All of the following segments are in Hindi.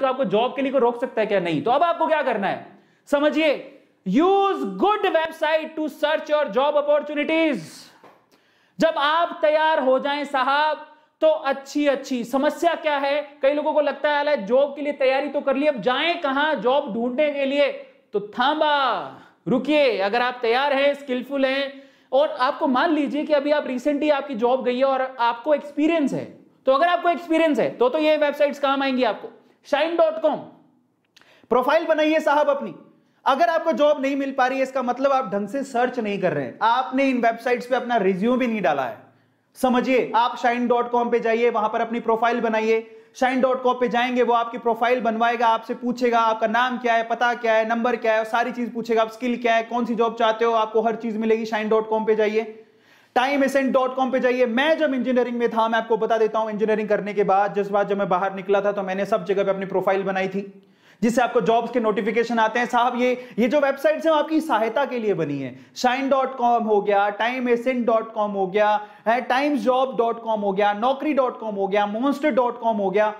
तो आपको जॉब के लिए को रोक सकता है क्या नहीं तो अब आपको क्या करना है समझिए use good website to search your job opportunities जब आप तैयार हो जाएं साहब तो अच्छी अच्छी समस्या क्या है कई लोगों को लगता है जॉब के लिए तैयारी तो कर ली अब जाए कहां जॉब ढूंढने के लिए तो थांबा रुकिए अगर आप तैयार हैं स्किलफुल हैं और आपको मान लीजिए कि अभी आप रिसेंटली आपकी जॉब गई है और आपको एक्सपीरियंस है तो अगर आपको एक्सपीरियंस है तो तो ये वेबसाइट्स काम आएंगी आपको शाइन डॉट कॉम प्रोफाइल बनाइए साहब अपनी अगर आपको जॉब नहीं मिल पा रही है इसका मतलब आप ढंग से सर्च नहीं कर रहे हैं आपने इन वेबसाइट्स पे अपना रिज्यूम भी नहीं डाला है समझिए आप शाइन डॉट कॉम पर जाइए वहां पर अपनी प्रोफाइल बनाइए शाइन डॉट कॉम पर जाएंगे वो आपकी प्रोफाइल बनवाएगा आपसे पूछेगा आपका नाम क्या है पता क्या है नंबर क्या है सारी चीज पूछेगा आप स्किल क्या है कौन सी जॉब चाहते हो आपको हर चीज मिलेगी शाइन डॉट कॉम पर जाइए टाइम एसेंट जाइए मैं जब इंजीनियरिंग में था मैं आपको बता देता हूं इंजीनियरिंग करने के बाद जिस बात जब मैं बाहर निकला था तो मैंने सब जगह पे अपनी प्रोफाइल बनाई थी जिससे आपको जॉब्स के नोटिफिकेशन आते हैं साहब ये ये जो वेबसाइट्स हैं आपकी सहायता के लिए बनी है शाइन डॉट कॉम हो गया टाइम एसिन डॉट कॉम हो गया टाइम्स जॉब डॉट कॉम हो गया नौकरी डॉट कॉम हो गया मोन्स्टर डॉट कॉम हो गया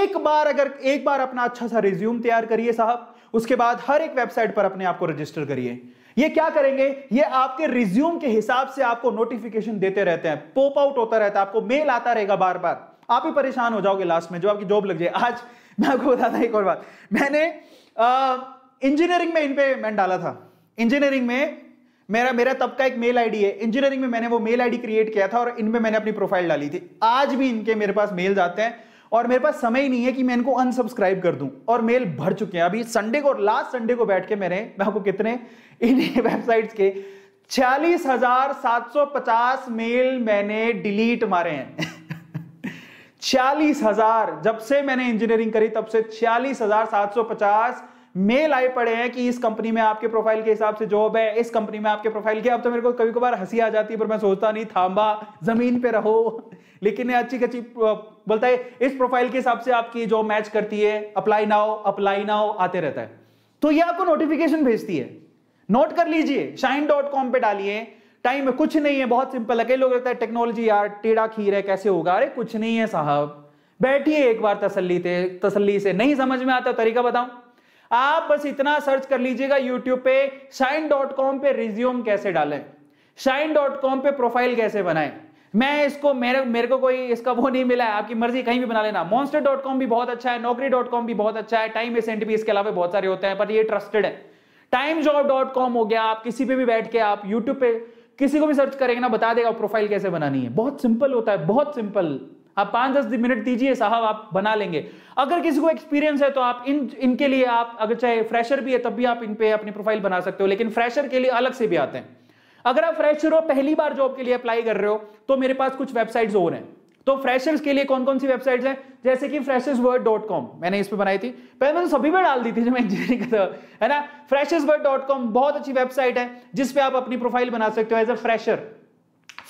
एक बार अगर एक बार अपना अच्छा सा रिज्यूम तैयार करिए साहब उसके बाद हर एक वेबसाइट पर अपने आप को रजिस्टर करिए ये क्या करेंगे ये आपके रिज्यूम के हिसाब से आपको नोटिफिकेशन देते रहते हैं पोप आउट होता रहता है आपको मेल आता रहेगा बार बार आप ही परेशान हो जाओगे लास्ट में जो आपकी जॉब लग जाए आज मैं आपको बताता एक और बात मैंने इंजीनियरिंग में इनपे मैंने डाला था इंजीनियरिंग में मेरा मेरा तब का एक मेल आईडी है इंजीनियरिंग में मैंने वो मेल आईडी क्रिएट किया था और इनमें मैंने अपनी प्रोफाइल डाली थी आज भी इनके मेरे पास मेल आते हैं और मेरे पास समय ही नहीं है कि मैं इनको अनसब्सक्राइब कर दूं और मेल भर चुके हैं अभी संडे को और लास्ट संडे को बैठ के मैंने मैं आपको कितने इन वेबसाइट्स के छियालीस हजार सात सौ पचास मेल मैंने डिलीट मारे हैं छियालीस हजार जब से मैंने इंजीनियरिंग करी तब से छियालीस हजार सात सौ पचास मेल आए पड़े हैं कि इस कंपनी में आपके प्रोफाइल के हिसाब से जॉब है इस कंपनी में आपके प्रोफाइल की अब तो मेरे को कभी कभार हंसी आ जाती है पर मैं सोचता नहीं थाम्बा जमीन पे रहो लेकिन ये अच्छी कच्ची बोलता है इस प्रोफाइल के हिसाब से आपकी जॉब मैच करती है अप्लाई नाओ अप्लाई नाओ आते रहता है तो ये आपको नोटिफिकेशन भेजती है नोट कर लीजिए शाइन डॉट कॉम पे डालिए टाइम कुछ नहीं है बहुत सिंपल है कई लोग रहता है टेक्नोलॉजी यार टेढ़ा खीर है कैसे होगा अरे कुछ नहीं है साहब बैठिए एक बार तसल्ली से तसल्ली से नहीं समझ में आता तरीका बताऊं आप बस इतना सर्च कर लीजिएगा यूट्यूब पे शाइन डॉट कॉम पे रिज्यूम कैसे डालें शाइन डॉट कॉम पे प्रोफाइल कैसे बनाएं मैं इसको मेरे मेरे को कोई इसका वो नहीं मिला है आपकी मर्जी कहीं भी बना लेना मॉन्स्टर डॉट कॉम भी बहुत अच्छा है नौकरी डॉट कॉम भी बहुत अच्छा है टाइम एसेंट भी इसके अलावा बहुत सारे होते हैं पर ये ट्रस्टेड है टाइम जॉब डॉट कॉम हो गया आप किसी पे भी बैठ के आप यूट्यूब पे किसी को भी सर्च करेंगे ना बता देगा प्रोफाइल कैसे बनानी है बहुत सिंपल होता है बहुत सिंपल आप पांच दस मिनट दीजिए साहब आप बना लेंगे अगर किसी को एक्सपीरियंस है तो आप इन इनके लिए आप अगर चाहे फ्रेशर भी है तब भी आप इन पे अपनी प्रोफाइल बना सकते हो लेकिन फ्रेशर के लिए अलग से भी आते हैं अगर आप फ्रेशर हो पहली बार जॉब के लिए अप्लाई कर रहे हो तो मेरे पास कुछ वेबसाइट्स और हैं तो फ्रेशर्स के लिए कौन कौन सी वेबसाइट्स हैं जैसे कि फ्रेशर्स वर्ड डॉट कॉम मैंने इस पर बनाई थी पहले मैंने सभी में डाल दी थी जब मैं इंजीनियरिंग था है ना फ्रेशर्स वर्ड डॉट कॉम बहुत अच्छी वेबसाइट है जिसपे आप अपनी प्रोफाइल बना सकते हो एज अ फ्रेशर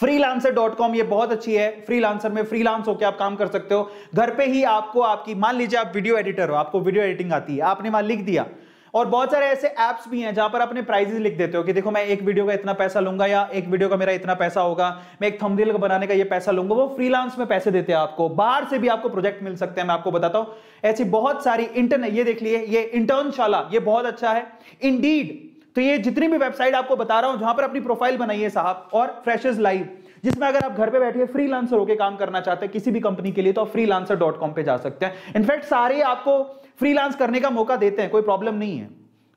freelancer.com ये बहुत अच्छी है freelancer में फ्रीलांस होकर आप काम कर सकते हो घर पे ही आपको आपकी मान लीजिए आप वीडियो एडिटर हो आपको वीडियो एडिटिंग आती है आपने वहां लिख दिया और बहुत सारे ऐसे ऐप्स भी हैं जहां पर अपने प्राइजेस लिख देते हो कि देखो मैं एक वीडियो का इतना पैसा लूंगा या एक वीडियो का मेरा इतना पैसा होगा मैं एक थंबनेल बनाने का ये पैसा लूंगा वो फ्रीलांस में पैसे देते हैं आपको बाहर से भी आपको प्रोजेक्ट मिल सकते हैं मैं आपको बताता हूं ऐसी बहुत सारी इंटरनेट ये देख लिए ये इंटर्नशाला ये बहुत अच्छा है इंडीड तो ये जितनी भी वेबसाइट आपको बता रहा हूं जहां पर अपनी प्रोफाइल बनाइए साहब और फ्रेशर्स लाइव जिसमें अगर आप घर पे बैठे लांसर होकर काम करना चाहते हैं किसी भी कंपनी के लिए तो आप लांसर डॉट कॉम पे जा सकते हैं इनफैक्ट सारे आपको लांस करने का मौका देते हैं कोई प्रॉब्लम नहीं है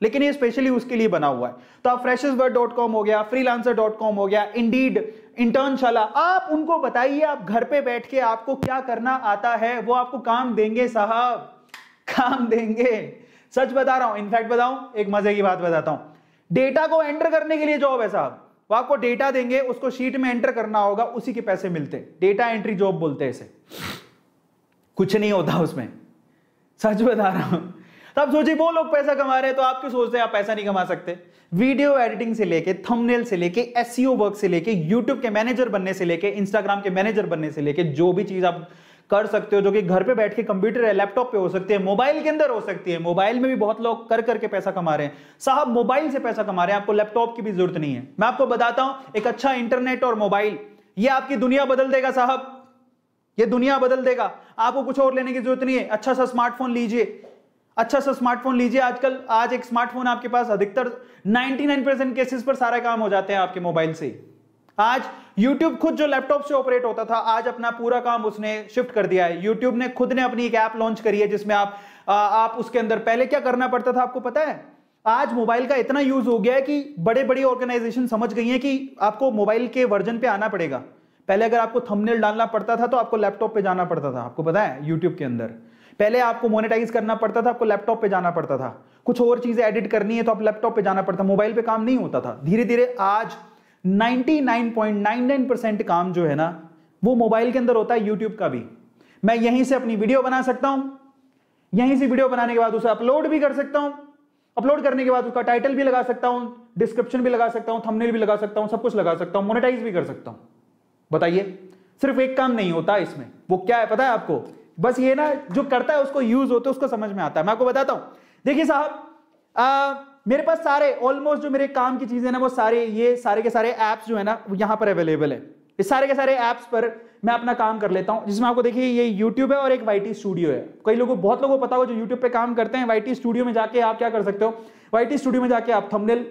लेकिन ये स्पेशली उसके लिए बना हुआ है तो आप फ्रेशर्स डॉट कॉम हो गया लांसर डॉट कॉम हो गया इंडीड इंटर्नशाला आप उनको बताइए आप घर पे बैठ के आपको क्या करना आता है वो आपको काम देंगे साहब काम देंगे सच बता रहा हूं इनफैक्ट बताऊं एक मजे की बात बताता हूं डेटा को एंटर करने के लिए जॉब है साहब वो आपको डेटा देंगे उसको शीट में एंटर करना होगा उसी के पैसे मिलते डेटा एंट्री जॉब बोलते हैं इसे कुछ नहीं होता उसमें सच बता रहा हूं तब तो सोचिए वो लोग पैसा कमा रहे हैं तो आप क्यों सोचते हैं आप पैसा नहीं कमा सकते वीडियो एडिटिंग से लेके थंबनेल से लेके एसईओ वर्क e से लेके यूट्यूब के मैनेजर बनने से लेके इंस्टाग्राम के मैनेजर बनने से लेके जो भी चीज आप कर सकते हो जो कि घर पे बैठ के कंप्यूटर है लैपटॉप पे हो सकती है मोबाइल के अंदर हो सकती है मोबाइल में भी बहुत लोग कर करके पैसा कमा रहे हैं साहब मोबाइल से पैसा कमा रहे हैं आपको लैपटॉप की भी जरूरत नहीं है मैं आपको बताता हूं एक अच्छा इंटरनेट और मोबाइल ये आपकी दुनिया बदल देगा साहब ये दुनिया बदल देगा आपको कुछ और लेने की जरूरत नहीं है अच्छा सा स्मार्टफोन लीजिए अच्छा सा स्मार्टफोन लीजिए आजकल आज एक स्मार्टफोन आपके पास अधिकतर 99 परसेंट केसेस पर सारा काम हो जाते हैं आपके मोबाइल से आज YouTube खुद जो लैपटॉप से ऑपरेट होता था आज अपना पूरा काम उसने शिफ्ट कर दिया है YouTube ने खुद ने अपनी एक ऐप लॉन्च करी है जिसमें आप आ, आप उसके अंदर पहले क्या करना पड़ता था आपको पता है आज मोबाइल का इतना यूज हो गया है कि बड़े बड़ी ऑर्गेनाइजेशन समझ गई है कि आपको मोबाइल के वर्जन पे आना पड़ेगा पहले अगर आपको थंबनेल डालना पड़ता था तो आपको लैपटॉप पे जाना पड़ता था आपको पता है यूट्यूब के अंदर पहले आपको मोनेटाइज करना पड़ता था आपको लैपटॉप पे जाना पड़ता था कुछ और चीजें एडिट करनी है तो आप लैपटॉप पे जाना पड़ता मोबाइल पे काम नहीं होता था धीरे धीरे आज 99.99 काम जो है ना वो मोबाइल के अंदर होता है यूट्यूब का भी मैं यहीं से अपनी वीडियो बना सकता हूं यहीं से वीडियो बनाने के बाद उसे अपलोड भी कर सकता हूं अपलोड करने के बाद उसका टाइटल भी लगा सकता हूं डिस्क्रिप्शन भी लगा सकता हूं थंबनेल भी लगा सकता हूं सब कुछ लगा सकता हूं मोनेटाइज भी कर सकता हूं बताइए सिर्फ एक काम नहीं होता इसमें वो क्या है पता है आपको बस ये ना जो करता है उसको यूज होते उसको समझ में आता है मैं आपको बताता हूं देखिए साहब मेरे पास सारे ऑलमोस्ट जो मेरे काम की चीजें ना वो सारे ये सारे के सारे ऐप्स जो है ना यहाँ पर अवेलेबल है इस सारे के सारे ऐप्स पर मैं अपना काम कर लेता हूँ जिसमें आपको देखिए ये यूट्यूब है और एक वाई स्टूडियो है कई लोगों बहुत लोगों को पता होगा जो यूट्यूब पे काम करते हैं वाई स्टूडियो में जाके आप क्या कर सकते हो वाई स्टूडियो में जाके आप थंबनेल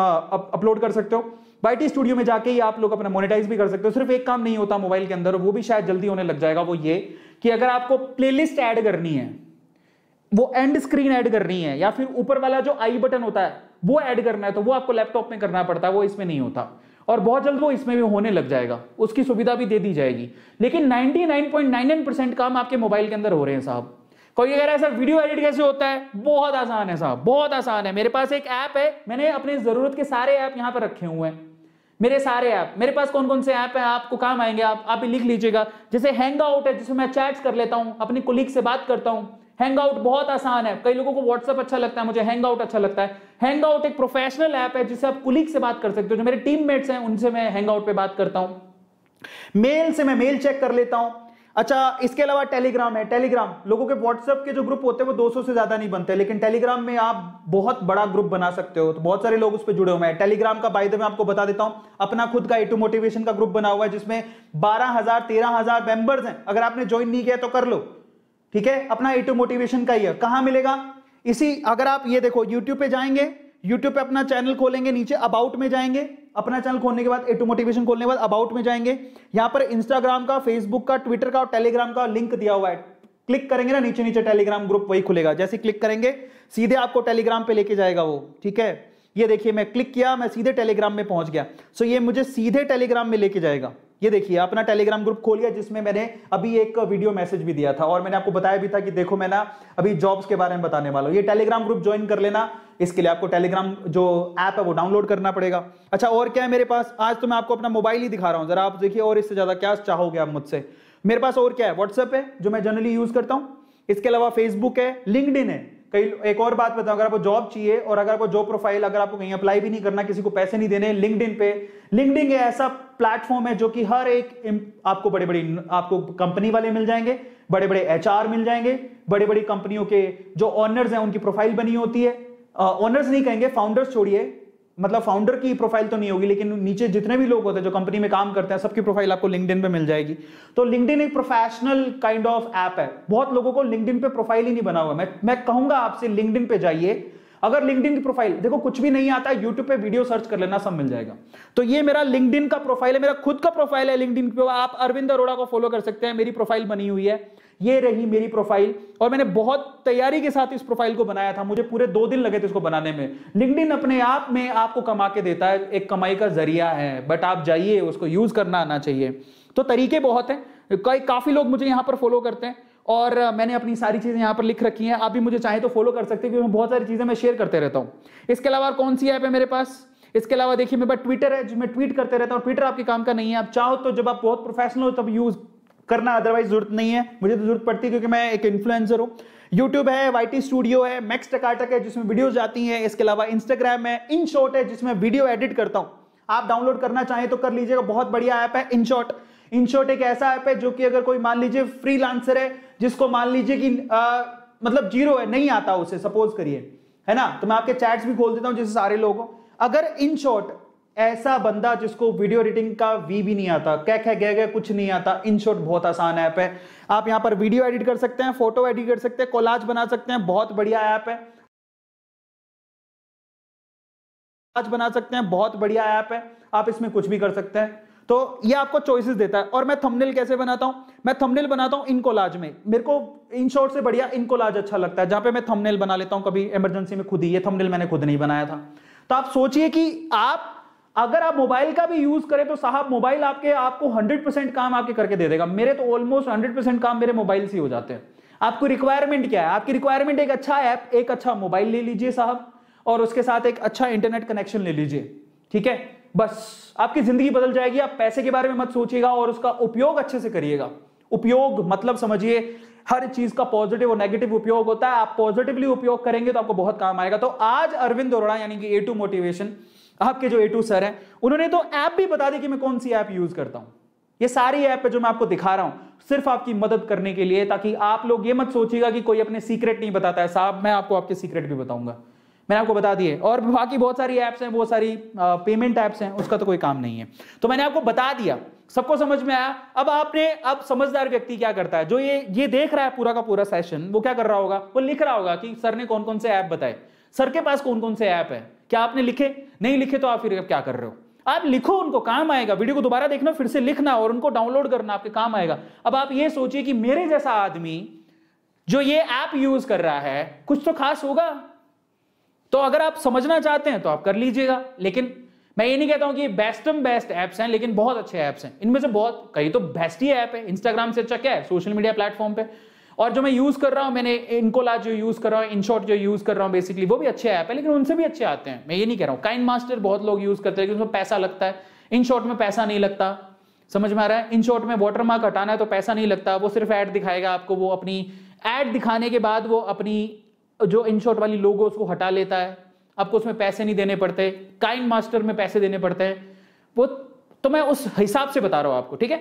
अपलोड कर सकते हो वाई स्टूडियो में जाके ही आप लोग अपना मोनिटाइज भी कर सकते हो सिर्फ एक काम नहीं होता मोबाइल के अंदर वो भी शायद जल्दी होने लग जाएगा वो ये कि अगर आपको लिस्ट ऐड करनी है वो एंड स्क्रीन ऐड करनी है या फिर ऊपर वाला जो आई बटन होता है वो ऐड करना है तो वो आपको लैपटॉप में करना पड़ता है वो इसमें नहीं होता और बहुत जल्द वो इसमें भी होने लग जाएगा उसकी सुविधा भी दे दी जाएगी लेकिन 99.99 काम आपके मोबाइल के अंदर हो रहे हैं साहब कोई कह रहा है सर वीडियो एडिट कैसे होता है बहुत आसान है साहब बहुत आसान है मेरे पास एक ऐप है मैंने अपने ज़रूरत के सारे ऐप यहाँ पर रखे हुए हैं मेरे सारे ऐप मेरे पास कौन कौन से ऐप हैं आपको काम आएंगे आप आप लिख लीजिएगा जैसे हैंग आउट है जिसमें मैं चैट्स कर लेता हूँ अपने कुलीग से बात करता हूँ हैंग आउट बहुत आसान है कई लोगों को व्हाट्सअप अच्छा लगता है मुझे हैंग आउट अच्छा लगता है हैंग आउट एक प्रोफेशनल ऐप है जिससे आप कुलीग से बात कर सकते हो जो मेरे टीममेट्स हैं उनसे मैं हैंग आउट पे बात करता हूं मेल से मैं मेल चेक कर लेता हूं अच्छा इसके अलावा टेलीग्राम है टेलीग्राम लोगों के व्हाट्सएप के जो ग्रुप होते हैं वो 200 से ज्यादा नहीं बनते लेकिन टेलीग्राम में आप बहुत बड़ा ग्रुप बना सकते हो तो बहुत सारे लोग उस पर जुड़े हुए हैं टेलीग्राम का बाय द मैं आपको बता देता हूं अपना खुद का एटू मोटिवेशन का ग्रुप बना हुआ है जिसमें बारह हजार तेरह हजार मेंबर्स हैं अगर आपने ज्वाइन नहीं किया तो कर लो ठीक है अपना ए टू मोटिवेशन का ईयर कहां मिलेगा इसी अगर आप ये देखो यूट्यूब पे जाएंगे यूट्यूब पे अपना चैनल खोलेंगे नीचे अबाउट में जाएंगे अपना चैनल खोलने के बाद ए टू मोटिवेशन खोलने के बाद अबाउट में जाएंगे यहां पर इंस्टाग्राम का फेसबुक का ट्विटर का और टेलीग्राम का लिंक दिया हुआ है क्लिक करेंगे ना नीचे नीचे टेलीग्राम ग्रुप वही खुलेगा जैसे क्लिक करेंगे सीधे आपको टेलीग्राम पे लेके जाएगा वो ठीक है ये देखिए मैं क्लिक किया मैं सीधे टेलीग्राम में पहुंच गया सो ये मुझे सीधे टेलीग्राम में लेके जाएगा ये देखिए अपना टेलीग्राम ग्रुप खोल गया जिसमें मैंने अभी एक वीडियो मैसेज भी दिया था और मैंने आपको बताया भी था कि देखो मैं ना अभी जॉब्स के बारे में बताने वाला हूँ ये टेलीग्राम ग्रुप ज्वाइन कर लेना इसके लिए आपको टेलीग्राम जो ऐप है वो डाउनलोड करना पड़ेगा अच्छा और क्या है मेरे पास आज तो मैं आपको अपना मोबाइल ही दिखा रहा हूँ जरा आप देखिए और इससे ज़्यादा क्या चाहोगे आप मुझसे मेरे पास और क्या है व्हाट्सएप है जो मैं जनरली यूज़ करता हूँ इसके अलावा फेसबुक है लिंकड है कई एक और बात बताऊं अगर आपको जॉब चाहिए और अगर आपको जॉब प्रोफाइल अगर आपको कहीं अप्लाई भी नहीं करना किसी को पैसे नहीं देने लिंकड पे लिंकड इन ऐसा प्लेटफॉर्म है जो कि हर एक आपको बड़े बड़े आपको कंपनी वाले मिल जाएंगे बड़े बड़े एच मिल जाएंगे बड़ी बड़ी कंपनियों के जो ऑनर्स हैं उनकी प्रोफाइल बनी होती है ऑनर्स नहीं कहेंगे फाउंडर्स छोड़िए मतलब फाउंडर की प्रोफाइल तो नहीं होगी लेकिन नीचे जितने भी लोग होते हैं जो कंपनी में काम करते हैं सबकी प्रोफाइल आपको लिंकड पे मिल जाएगी तो लिंकड एक प्रोफेशनल काइंड ऑफ ऐप है बहुत लोगों को लिंकड पे प्रोफाइल ही नहीं बना हुआ मैं मैं कहूंगा आपसे लिंकड पे जाइए अगर लिंकड की प्रोफाइल देखो कुछ भी नहीं आता है यूट्यूब पे वीडियो सर्च कर लेना सब मिल जाएगा तो ये मेरा लिंकड का प्रोफाइल है मेरा खुद का प्रोफाइल है लिंकड पे आप अरविंद अरोड़ा को फॉलो कर सकते हैं मेरी प्रोफाइल बनी हुई है ये रही मेरी प्रोफाइल और मैंने बहुत तैयारी के साथ इस प्रोफाइल को बनाया था मुझे पूरे दो दिन लगे थे इसको बनाने में लिंकडिन अपने आप में आपको कमा के देता है एक कमाई का जरिया है बट आप जाइए उसको यूज करना आना चाहिए तो तरीके बहुत हैं कई काफी लोग मुझे यहाँ पर फॉलो करते हैं और मैंने अपनी सारी चीज़ें यहाँ पर लिख रखी हैं आप भी मुझे चाहे तो फॉलो कर सकते हैं क्योंकि बहुत सारी चीज़ें मैं शेयर करते रहता हूँ इसके अलावा कौन सी ऐप है मेरे पास इसके अलावा देखिए मेरे पास ट्विटर है जिसमें मैं ट्वीट करते रहता हूँ ट्विटर आपके काम का नहीं है आप चाहो तो जब आप बहुत प्रोफेशनल हो तब यूज़ करना अदरवाइज जरूरत नहीं है मुझे तो जरूरत पड़ती है क्योंकि मैं एक इन्फ्लुएंसर हूँ यूट्यूब है वाई स्टूडियो है मैक्स टकाटक है जिसमें वीडियोज आती है इसके अलावा इंस्टाग्राम है इन शॉर्ट है जिसमें वीडियो एडिट करता हूँ आप डाउनलोड करना चाहें तो कर लीजिएगा बहुत बढ़िया ऐप है इन शॉर्ट इन शॉर्ट एक ऐसा ऐप है जो कि अगर कोई मान लीजिए फ्री है जिसको मान लीजिए कि आ, मतलब जीरो है नहीं आता उसे सपोज करिए है ना तो मैं आपके चैट्स भी खोल देता हूँ जैसे सारे लोगों अगर इन शॉर्ट ऐसा बंदा जिसको वीडियो एडिटिंग का वी भी नहीं आता कह कह गए गए कुछ नहीं आता इन शॉर्ट बहुत आसान ऐप है आप यहां पर वीडियो एडिट कर सकते हैं फोटो एडिट कर सकते हैं कोलाज बना सकते हैं बहुत बढ़िया ऐप है आज बना सकते हैं बहुत बढ़िया ऐप है आप इसमें कुछ भी कर सकते हैं तो ये आपको चॉइसेस देता है और मैं थंबनेल कैसे बनाता हूं मैं थंबनेल बनाता हूं इन कोलाज में मेरे को इन शॉर्ट से बढ़िया इन कोलाज अच्छा लगता है जहां पे मैं थंबनेल बना लेता हूं कभी इमरजेंसी में खुद ही ये थंबनेल मैंने खुद नहीं बनाया था तो आप सोचिए कि आप अगर आप मोबाइल का भी यूज करें तो साहब मोबाइल आपके आपको 100% काम आपके करके दे देगा मेरे तो ऑलमोस्ट 100% काम मेरे मोबाइल से हो जाते हैं आपको रिक्वायरमेंट क्या है आपकी रिक्वायरमेंट एक अच्छा ऐप एक अच्छा मोबाइल ले लीजिए साहब और उसके साथ एक अच्छा इंटरनेट कनेक्शन ले लीजिए ठीक है बस आपकी जिंदगी बदल जाएगी आप पैसे के बारे में मत सोचिएगा और उसका उपयोग अच्छे से करिएगा उपयोग मतलब समझिए हर चीज का पॉजिटिव और नेगेटिव उपयोग होता है आप पॉजिटिवली उपयोग करेंगे तो आपको बहुत काम आएगा तो आज अरविंद अरोड़ा यानी कि ए टू मोटिवेशन आपके जो ए सर हैं उन्होंने तो ऐप भी बता दी कि मैं कौन सी ऐप यूज करता हूं ये सारी ऐप है जो मैं आपको दिखा रहा हूं सिर्फ आपकी मदद करने के लिए ताकि आप लोग ये मत सोचिएगा कि कोई अपने सीक्रेट नहीं बताता है साहब मैं आपको आपके सीक्रेट भी बताऊंगा मैंने आपको बता दिए और बाकी बहुत सारी ऐप्स हैं बहुत सारी पेमेंट ऐप्स हैं उसका तो कोई काम नहीं है तो मैंने आपको बता दिया सबको समझ में आया अब आपने अब समझदार व्यक्ति क्या करता है जो ये ये देख रहा है पूरा का पूरा सेशन वो क्या कर रहा होगा वो लिख रहा होगा कि सर ने कौन कौन से ऐप बताए सर के पास कौन कौन से ऐप है क्या आपने लिखे नहीं लिखे तो आप फिर क्या कर रहे हो आप लिखो उनको काम आएगा वीडियो को दोबारा देखना फिर से लिखना और उनको डाउनलोड करना आपके काम आएगा अब आप ये सोचिए कि मेरे जैसा आदमी जो ये ऐप यूज कर रहा है कुछ तो खास होगा तो अगर आप समझना चाहते हैं तो आप कर लीजिएगा लेकिन मैं ये नहीं कहता हूं कि एम बेस्ट ऐप्स हैं लेकिन बहुत अच्छे ऐप्स हैं इनमें से बहुत कई तो बेस्ट ही ऐप है इंस्टाग्राम से अच्छा क्या है सोशल मीडिया प्लेटफॉर्म पे और जो मैं यूज कर रहा हूँ मैंने इनकोला जो यूज कर रहा हूँ इनशॉट जो यूज कर रहा हूँ बेसिकली वो भी अच्छे ऐप है लेकिन उनसे भी अच्छे आते हैं मैं ये नहीं कह रहा हूँ काइन मास्टर बहुत लोग यूज करते हैं उसमें पैसा लगता है इन शॉर्ट में पैसा नहीं लगता समझ में आ रहा है इन शॉर्ट में वॉटर मार्क हटाना है तो पैसा नहीं लगता वो सिर्फ ऐड दिखाएगा आपको वो अपनी ऐड दिखाने के बाद वो अपनी जो इन शॉर्ट वाली लोगो उसको हटा लेता है आपको उसमें पैसे नहीं देने पड़ते काइन मास्टर में पैसे देने पड़ते हैं वो तो मैं उस हिसाब से बता रहा हूं आपको ठीक है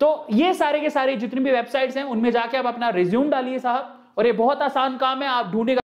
तो ये सारे के सारे जितनी भी वेबसाइट्स हैं उनमें जाके आप अपना रिज्यूम डालिए साहब और ये बहुत आसान काम है आप ढूंढेगा